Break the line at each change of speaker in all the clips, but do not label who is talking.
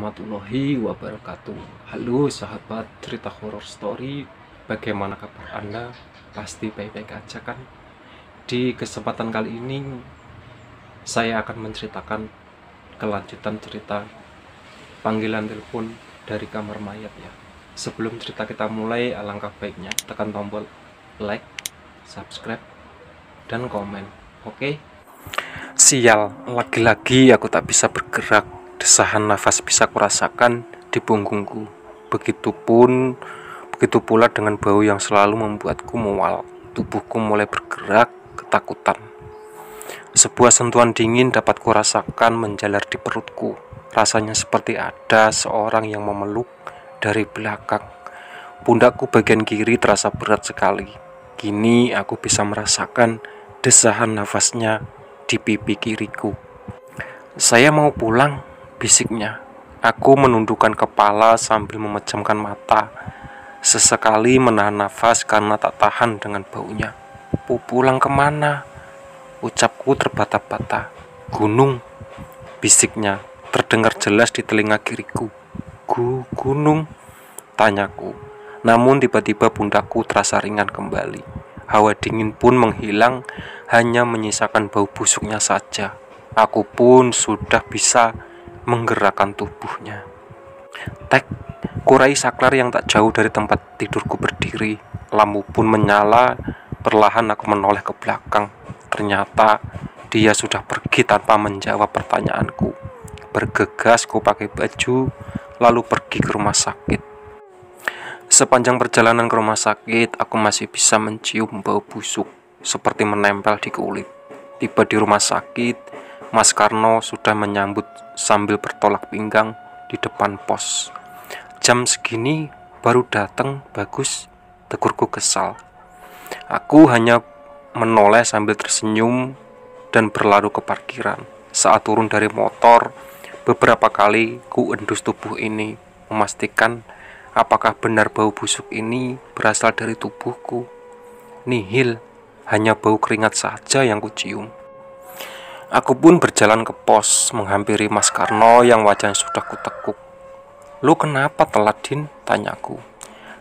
warahmatullahi wabarakatuh Halo sahabat cerita horror story Bagaimana kabar anda? Pasti baik-baik aja kan? Di kesempatan kali ini Saya akan menceritakan kelanjutan cerita Panggilan telepon dari kamar mayat ya Sebelum cerita kita mulai alangkah baiknya Tekan tombol like, subscribe, dan komen Oke? Okay? Sial, lagi-lagi aku tak bisa bergerak keresahan nafas bisa kurasakan di punggungku. Begitupun, begitu pula dengan bau yang selalu membuatku mual. Tubuhku mulai bergerak ketakutan. Sebuah sentuhan dingin dapat kurasakan menjalar di perutku. Rasanya seperti ada seorang yang memeluk dari belakang. Pundakku bagian kiri terasa berat sekali. Kini aku bisa merasakan desahan nafasnya di pipi kiriku. Saya mau pulang, bisiknya. Aku menundukkan kepala sambil memejamkan mata. Sesekali menahan nafas karena tak tahan dengan baunya. Pu pulang kemana? Ucapku terbata-bata. Gunung, bisiknya terdengar jelas di telinga kiriku. Gu gunung, tanyaku. Namun tiba-tiba pundakku terasa ringan kembali. Hawa dingin pun menghilang, hanya menyisakan bau busuknya saja. Aku pun sudah bisa menggerakkan tubuhnya. Tek, kurai saklar yang tak jauh dari tempat tidurku berdiri. Lampu pun menyala, perlahan aku menoleh ke belakang. Ternyata dia sudah pergi tanpa menjawab pertanyaanku. Bergegas ku pakai baju, lalu pergi ke rumah sakit. Sepanjang perjalanan ke rumah sakit, aku masih bisa mencium bau busuk seperti menempel di kulit. Tiba di rumah sakit, Mas Karno sudah menyambut sambil bertolak pinggang di depan pos. Jam segini baru datang, bagus, tegurku kesal. Aku hanya menoleh sambil tersenyum dan berlalu ke parkiran. Saat turun dari motor, beberapa kali ku endus tubuh ini, memastikan apakah benar bau busuk ini berasal dari tubuhku. Nihil, hanya bau keringat saja yang kucium. Aku pun berjalan ke pos menghampiri Mas Karno yang wajahnya sudah kutekuk. Lu kenapa telat, Din? Tanyaku.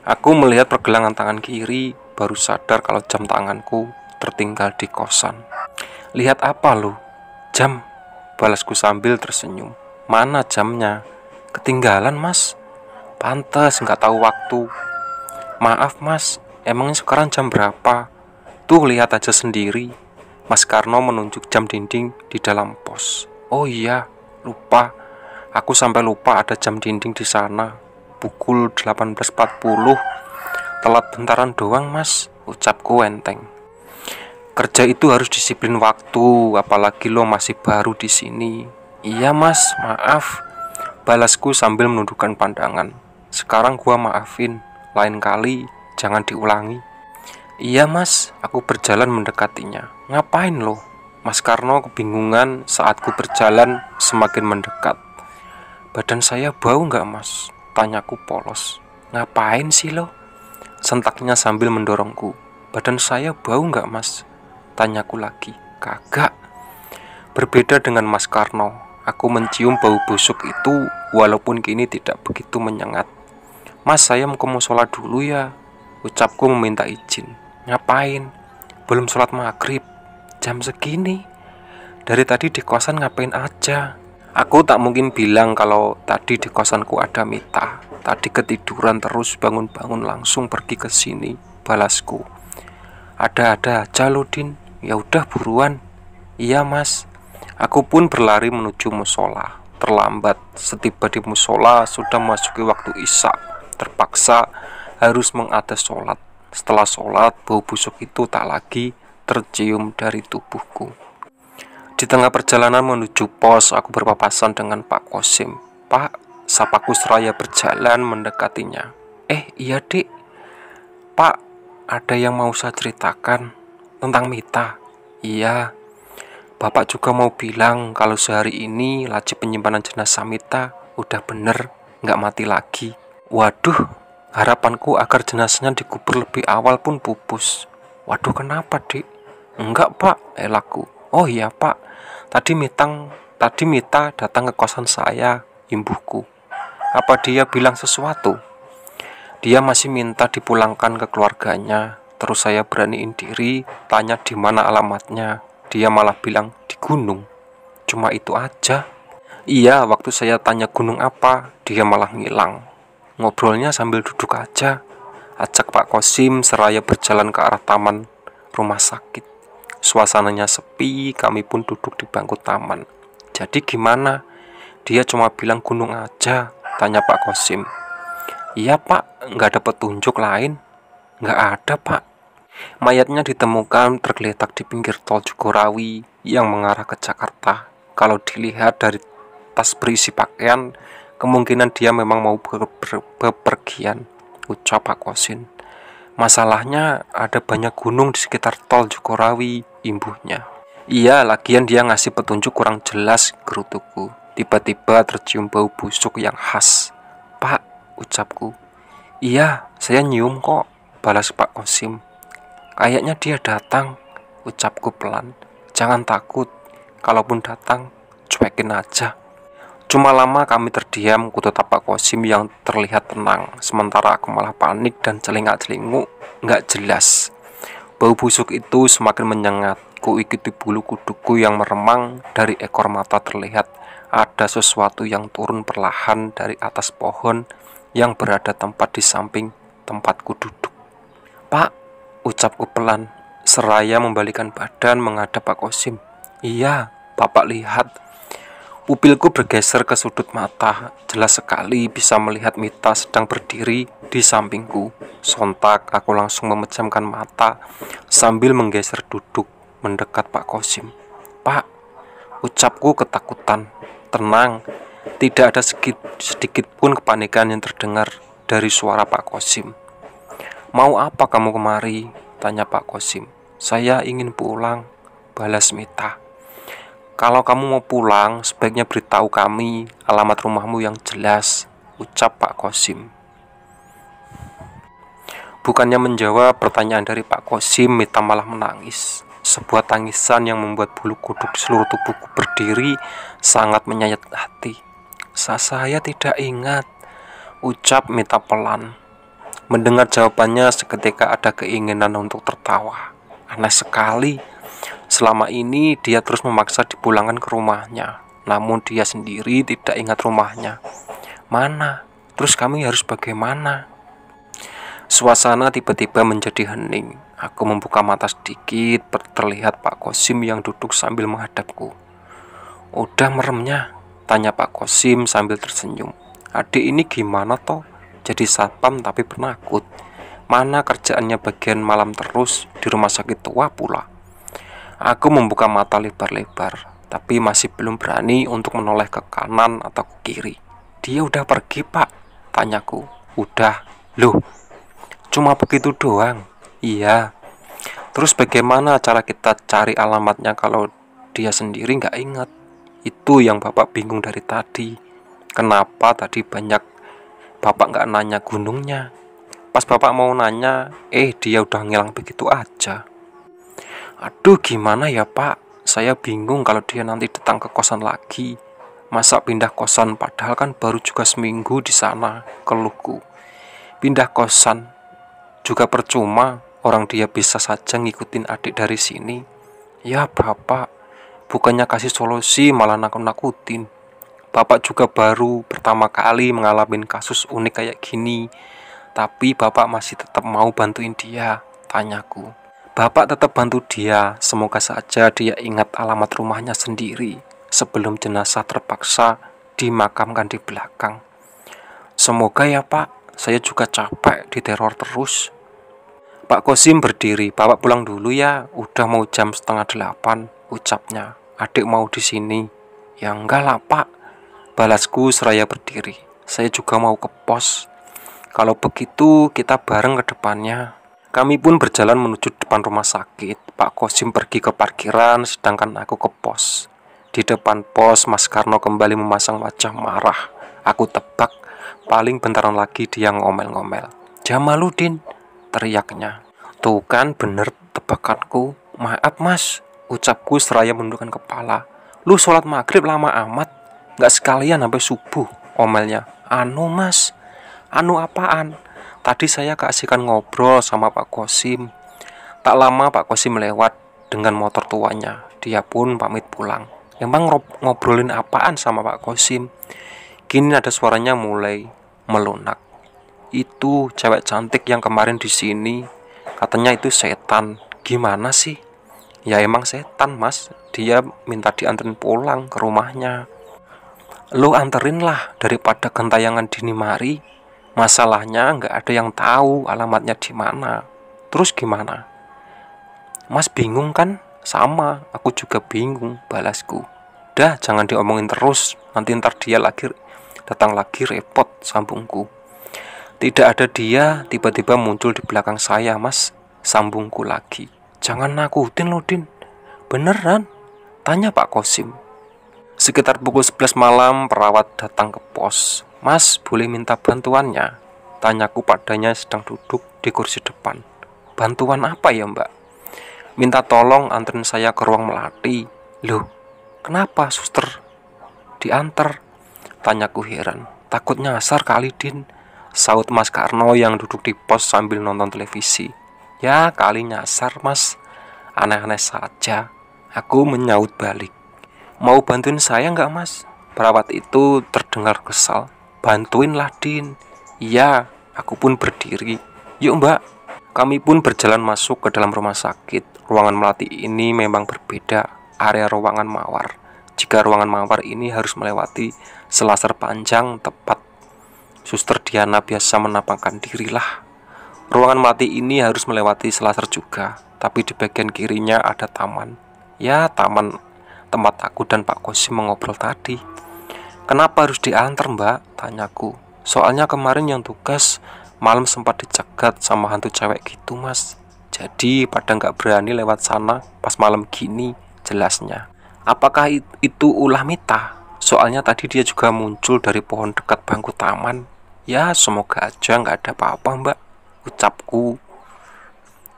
Aku melihat pergelangan tangan kiri, baru sadar kalau jam tanganku tertinggal di kosan. Lihat apa lu? Jam, balasku sambil tersenyum. Mana jamnya? Ketinggalan, Mas. Pantes nggak tahu waktu. Maaf, Mas. Emangnya sekarang jam berapa? Tuh lihat aja sendiri. Mas Karno menunjuk jam dinding di dalam pos. Oh iya, lupa. Aku sampai lupa ada jam dinding di sana. Pukul 18.40. Telat bentaran doang, Mas, ucapku enteng. Kerja itu harus disiplin waktu, apalagi lo masih baru di sini. Iya, Mas, maaf. Balasku sambil menundukkan pandangan. Sekarang gua maafin, lain kali jangan diulangi. Iya mas, aku berjalan mendekatinya. Ngapain lo? Mas Karno kebingungan saat ku berjalan semakin mendekat. Badan saya bau nggak mas? Tanyaku polos. Ngapain sih lo? Sentaknya sambil mendorongku. Badan saya bau nggak mas? Tanyaku lagi. Kagak. Berbeda dengan Mas Karno, aku mencium bau busuk itu walaupun kini tidak begitu menyengat. Mas saya mau ke musola dulu ya, ucapku meminta izin. Ngapain? Belum sholat maghrib. Jam segini. Dari tadi di kosan ngapain aja? Aku tak mungkin bilang kalau tadi di kosanku ada Mita. Tadi ketiduran terus bangun-bangun langsung pergi ke sini. Balasku. Ada-ada aja Ya udah buruan. Iya, Mas. Aku pun berlari menuju musola. Terlambat, setiba di musola sudah masuki waktu isak. Terpaksa harus mengatas sholat. Setelah sholat, bau busuk itu tak lagi tercium dari tubuhku. Di tengah perjalanan menuju pos, aku berpapasan dengan Pak Kosim. Pak, sapaku seraya berjalan mendekatinya. Eh, iya dik. Pak, ada yang mau saya ceritakan tentang Mita. Iya, Bapak juga mau bilang kalau sehari ini laci penyimpanan jenazah Mita udah bener, nggak mati lagi. Waduh, Harapanku agar jenazahnya dikubur lebih awal pun pupus. Waduh kenapa dik? Enggak pak, elaku. Eh, oh iya pak, tadi mitang tadi Mita datang ke kosan saya, imbuhku. Apa dia bilang sesuatu? Dia masih minta dipulangkan ke keluarganya. Terus saya beraniin diri, tanya di mana alamatnya. Dia malah bilang di gunung. Cuma itu aja. Iya, waktu saya tanya gunung apa, dia malah ngilang. Ngobrolnya sambil duduk aja. ajak Pak Kosim seraya berjalan ke arah taman rumah sakit. Suasananya sepi, kami pun duduk di bangku taman. Jadi gimana? Dia cuma bilang gunung aja, tanya Pak Kosim. Iya pak, nggak ada petunjuk lain. Nggak ada pak. Mayatnya ditemukan tergeletak di pinggir tol Jogorawi yang mengarah ke Jakarta. Kalau dilihat dari tas berisi pakaian, Kemungkinan dia memang mau ber ber bepergian, ucap Pak Kosin. Masalahnya ada banyak gunung di sekitar tol Jokorawi, imbuhnya. Iya, lagian dia ngasih petunjuk kurang jelas gerutuku. Tiba-tiba tercium bau busuk yang khas. Pak, ucapku. Iya, saya nyium kok, balas Pak Kosim. Kayaknya dia datang, ucapku pelan. Jangan takut, kalaupun datang, cuekin aja. Cuma lama kami terdiam ku Pak Kosim yang terlihat tenang, sementara aku malah panik dan celingak-celinguk, nggak jelas. Bau busuk itu semakin menyengat, ku ikuti bulu kuduku yang meremang dari ekor mata terlihat ada sesuatu yang turun perlahan dari atas pohon yang berada tempat di samping tempatku duduk. Pak, ucapku pelan, seraya membalikan badan menghadap Pak Kosim. Iya, Bapak lihat, Pupilku bergeser ke sudut mata, jelas sekali bisa melihat Mita sedang berdiri di sampingku. Sontak aku langsung memejamkan mata sambil menggeser duduk mendekat Pak Kosim. Pak, ucapku ketakutan, tenang, tidak ada sedikit, sedikit pun kepanikan yang terdengar dari suara Pak Kosim. Mau apa kamu kemari? Tanya Pak Kosim. Saya ingin pulang, balas Mita. Kalau kamu mau pulang, sebaiknya beritahu kami alamat rumahmu yang jelas, ucap Pak Kosim. Bukannya menjawab pertanyaan dari Pak Kosim, Mita malah menangis. Sebuah tangisan yang membuat bulu kuduk di seluruh tubuhku berdiri sangat menyayat hati. Saya tidak ingat, ucap Mita pelan. Mendengar jawabannya seketika ada keinginan untuk tertawa. Aneh sekali, selama ini dia terus memaksa dipulangkan ke rumahnya. Namun dia sendiri tidak ingat rumahnya. Mana? Terus kami harus bagaimana? Suasana tiba-tiba menjadi hening. Aku membuka mata sedikit, terlihat Pak Kosim yang duduk sambil menghadapku. Udah meremnya, tanya Pak Kosim sambil tersenyum. Adik ini gimana toh? Jadi satpam tapi penakut. Mana kerjaannya bagian malam terus di rumah sakit tua pula. Aku membuka mata lebar-lebar, tapi masih belum berani untuk menoleh ke kanan atau ke kiri. Dia udah pergi, Pak, tanyaku. Udah, loh, cuma begitu doang. Iya. Terus bagaimana cara kita cari alamatnya kalau dia sendiri nggak ingat? Itu yang Bapak bingung dari tadi. Kenapa tadi banyak Bapak nggak nanya gunungnya? Pas Bapak mau nanya, eh dia udah ngilang begitu aja. Aduh gimana ya pak, saya bingung kalau dia nanti datang ke kosan lagi. Masa pindah kosan padahal kan baru juga seminggu di sana, keluhku. Pindah kosan juga percuma, orang dia bisa saja ngikutin adik dari sini. Ya bapak, bukannya kasih solusi malah nakut-nakutin. Bapak juga baru pertama kali mengalami kasus unik kayak gini, tapi bapak masih tetap mau bantuin dia, tanyaku. Bapak tetap bantu dia, semoga saja dia ingat alamat rumahnya sendiri sebelum jenazah terpaksa dimakamkan di belakang. Semoga ya Pak, saya juga capek di teror terus. Pak Kosim berdiri, Bapak pulang dulu ya, udah mau jam setengah delapan, ucapnya. Adik mau di sini. Ya enggak lah Pak, balasku seraya berdiri. Saya juga mau ke pos. Kalau begitu kita bareng ke depannya, kami pun berjalan menuju depan rumah sakit. Pak Kosim pergi ke parkiran, sedangkan aku ke pos. Di depan pos, Mas Karno kembali memasang wajah marah. Aku tebak, paling bentaran lagi dia ngomel-ngomel. Jamaludin, teriaknya. Tuh kan bener tebakanku. Maaf mas, ucapku seraya menundukkan kepala. Lu sholat maghrib lama amat, gak sekalian sampai subuh, omelnya. Anu mas, anu apaan? Tadi saya keasikan ngobrol sama Pak Kosim. Tak lama Pak Kosim melewat dengan motor tuanya. Dia pun pamit pulang. Emang ngobrolin apaan sama Pak Kosim? Kini ada suaranya mulai melunak. Itu cewek cantik yang kemarin di sini. Katanya itu setan. Gimana sih? Ya emang setan, Mas. Dia minta dianterin pulang ke rumahnya. Lu anterin lah daripada gentayangan dini mari Masalahnya nggak ada yang tahu alamatnya di mana. Terus gimana? Mas bingung kan? Sama, aku juga bingung balasku. Dah, jangan diomongin terus. Nanti ntar dia lagi datang lagi repot sambungku. Tidak ada dia, tiba-tiba muncul di belakang saya, Mas. Sambungku lagi. Jangan nakutin lo, Din. Beneran? Tanya Pak Kosim. Sekitar pukul 11 malam, perawat datang ke pos. Mas, boleh minta bantuannya? Tanyaku padanya sedang duduk di kursi depan. Bantuan apa ya, mbak? Minta tolong anterin saya ke ruang melati. Loh, kenapa, suster? Diantar? Tanyaku heran. Takut nyasar kali, Din. Saut Mas Karno yang duduk di pos sambil nonton televisi. Ya, kali nyasar, Mas. Aneh-aneh saja. Aku menyaut balik. Mau bantuin saya nggak mas? Perawat itu terdengar kesal. Bantuinlah Din. Iya, aku pun berdiri. Yuk mbak, kami pun berjalan masuk ke dalam rumah sakit. Ruangan melati ini memang berbeda area ruangan mawar. Jika ruangan mawar ini harus melewati selasar panjang tepat. Suster Diana biasa menampakkan dirilah. Ruangan melati ini harus melewati selasar juga, tapi di bagian kirinya ada taman. Ya, taman tempat aku dan Pak Kosim mengobrol tadi. Kenapa harus diantar mbak? Tanyaku. Soalnya kemarin yang tugas malam sempat dicegat sama hantu cewek gitu mas. Jadi pada nggak berani lewat sana pas malam gini jelasnya. Apakah itu ulah mita? Soalnya tadi dia juga muncul dari pohon dekat bangku taman. Ya semoga aja nggak ada apa-apa mbak. Ucapku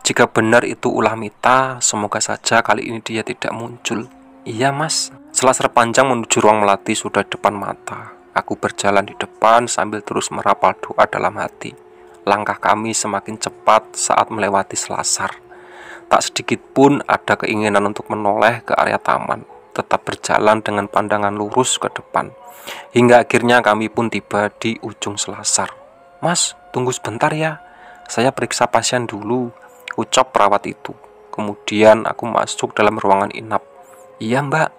jika benar itu ulah mita, semoga saja kali ini dia tidak muncul. Iya mas, selasar panjang menuju ruang melati sudah depan mata. Aku berjalan di depan sambil terus merapal doa dalam hati. Langkah kami semakin cepat saat melewati selasar. Tak sedikit pun ada keinginan untuk menoleh ke area taman. Tetap berjalan dengan pandangan lurus ke depan. Hingga akhirnya kami pun tiba di ujung selasar. Mas, tunggu sebentar ya. Saya periksa pasien dulu, ucap perawat itu. Kemudian aku masuk dalam ruangan inap Iya mbak,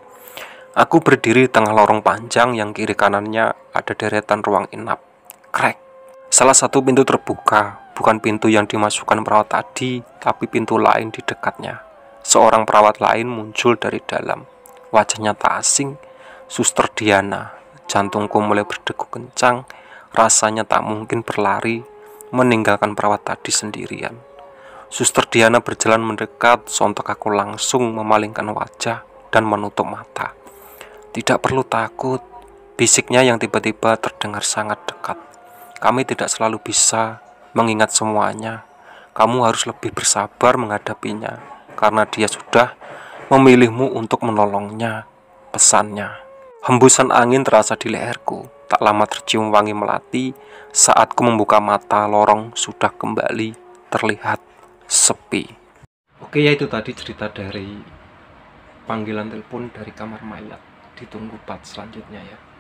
aku berdiri di tengah lorong panjang yang kiri kanannya ada deretan ruang inap. Krek. Salah satu pintu terbuka, bukan pintu yang dimasukkan perawat tadi, tapi pintu lain di dekatnya. Seorang perawat lain muncul dari dalam. Wajahnya tak asing, suster Diana. Jantungku mulai berdegup kencang, rasanya tak mungkin berlari, meninggalkan perawat tadi sendirian. Suster Diana berjalan mendekat, sontak aku langsung memalingkan wajah dan menutup mata. Tidak perlu takut, bisiknya yang tiba-tiba terdengar sangat dekat. Kami tidak selalu bisa mengingat semuanya. Kamu harus lebih bersabar menghadapinya, karena dia sudah memilihmu untuk menolongnya. Pesannya. Hembusan angin terasa di leherku. Tak lama tercium wangi melati saat ku membuka mata lorong sudah kembali terlihat sepi. Oke ya itu tadi cerita dari panggilan telepon dari kamar mayat ditunggu part selanjutnya ya